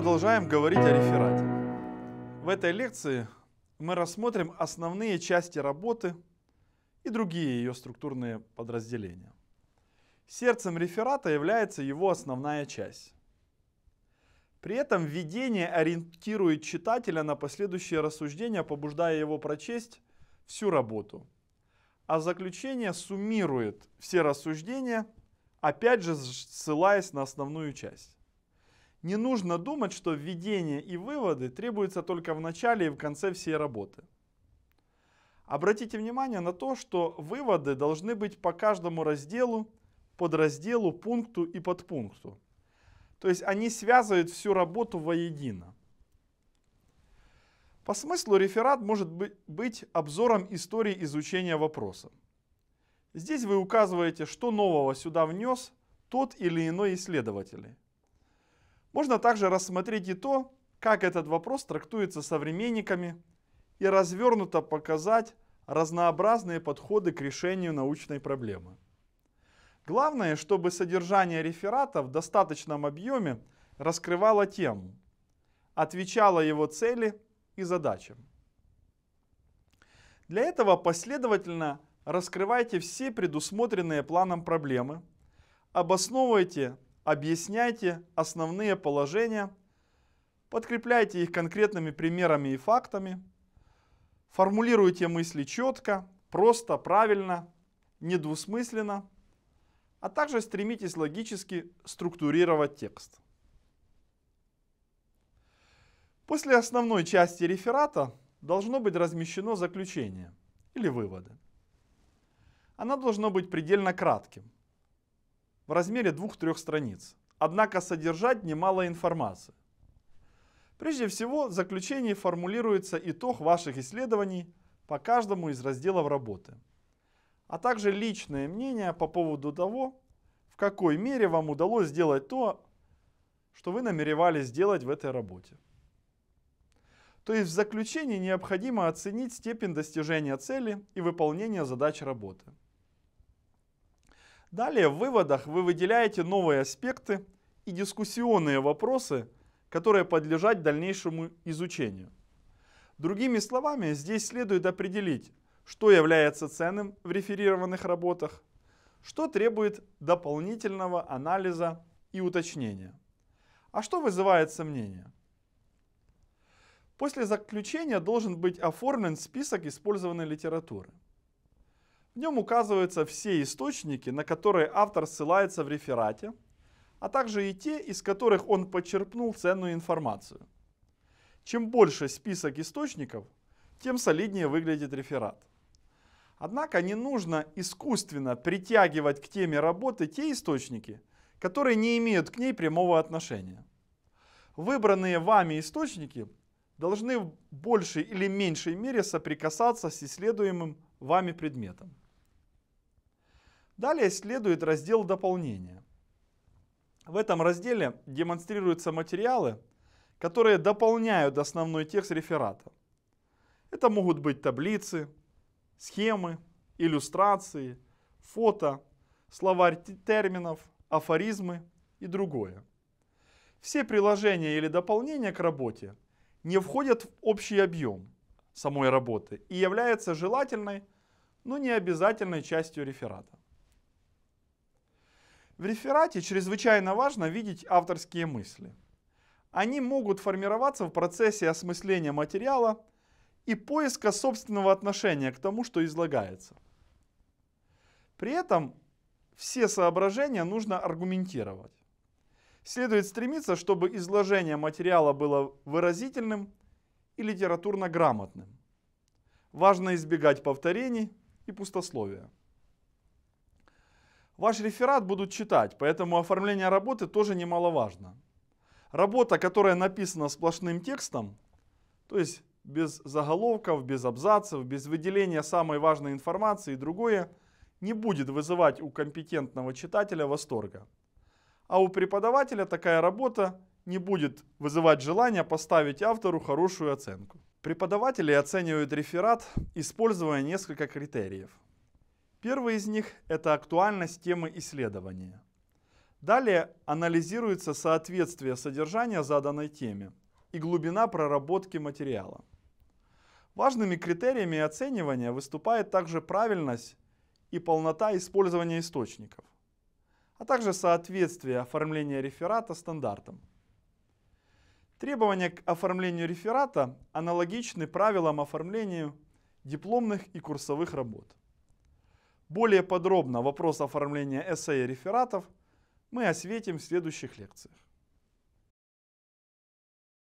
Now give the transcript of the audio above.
продолжаем говорить о реферате. В этой лекции мы рассмотрим основные части работы и другие ее структурные подразделения. Сердцем реферата является его основная часть. При этом введение ориентирует читателя на последующие рассуждения, побуждая его прочесть всю работу. А заключение суммирует все рассуждения, опять же ссылаясь на основную часть. Не нужно думать, что введение и выводы требуются только в начале и в конце всей работы. Обратите внимание на то, что выводы должны быть по каждому разделу, подразделу, пункту и подпункту. То есть они связывают всю работу воедино. По смыслу реферат может быть обзором истории изучения вопроса. Здесь вы указываете, что нового сюда внес тот или иной исследователь. Можно также рассмотреть и то, как этот вопрос трактуется современниками и развернуто показать разнообразные подходы к решению научной проблемы. Главное, чтобы содержание реферата в достаточном объеме раскрывало тему, отвечало его цели и задачам. Для этого последовательно раскрывайте все предусмотренные планом проблемы, обосновывайте объясняйте основные положения, подкрепляйте их конкретными примерами и фактами, формулируйте мысли четко, просто, правильно, недвусмысленно, а также стремитесь логически структурировать текст. После основной части реферата должно быть размещено заключение или выводы. Оно должно быть предельно кратким – в размере двух-трех страниц, однако содержать немало информации. Прежде всего, в заключении формулируется итог ваших исследований по каждому из разделов работы, а также личное мнение по поводу того, в какой мере вам удалось сделать то, что вы намеревались сделать в этой работе. То есть в заключении необходимо оценить степень достижения цели и выполнения задач работы. Далее в выводах вы выделяете новые аспекты и дискуссионные вопросы, которые подлежат дальнейшему изучению. Другими словами, здесь следует определить, что является ценным в реферированных работах, что требует дополнительного анализа и уточнения, а что вызывает сомнения. После заключения должен быть оформлен список использованной литературы. В нем указываются все источники, на которые автор ссылается в реферате, а также и те, из которых он почерпнул ценную информацию. Чем больше список источников, тем солиднее выглядит реферат. Однако не нужно искусственно притягивать к теме работы те источники, которые не имеют к ней прямого отношения. Выбранные вами источники должны в большей или меньшей мере соприкасаться с исследуемым вами предметом. Далее следует раздел дополнения. В этом разделе демонстрируются материалы, которые дополняют основной текст реферата. Это могут быть таблицы, схемы, иллюстрации, фото, словарь терминов, афоризмы и другое. Все приложения или дополнения к работе не входят в общий объем самой работы и являются желательной, но не обязательной частью реферата. В реферате чрезвычайно важно видеть авторские мысли. Они могут формироваться в процессе осмысления материала и поиска собственного отношения к тому, что излагается. При этом все соображения нужно аргументировать. Следует стремиться, чтобы изложение материала было выразительным и литературно грамотным. Важно избегать повторений и пустословия. Ваш реферат будут читать, поэтому оформление работы тоже немаловажно. Работа, которая написана сплошным текстом, то есть без заголовков, без абзацев, без выделения самой важной информации и другое, не будет вызывать у компетентного читателя восторга. А у преподавателя такая работа не будет вызывать желания поставить автору хорошую оценку. Преподаватели оценивают реферат, используя несколько критериев. Первый из них – это актуальность темы исследования. Далее анализируется соответствие содержания заданной теме и глубина проработки материала. Важными критериями оценивания выступает также правильность и полнота использования источников, а также соответствие оформления реферата стандартам. Требования к оформлению реферата аналогичны правилам оформления дипломных и курсовых работ. Более подробно вопрос оформления эссе и рефератов мы осветим в следующих лекциях.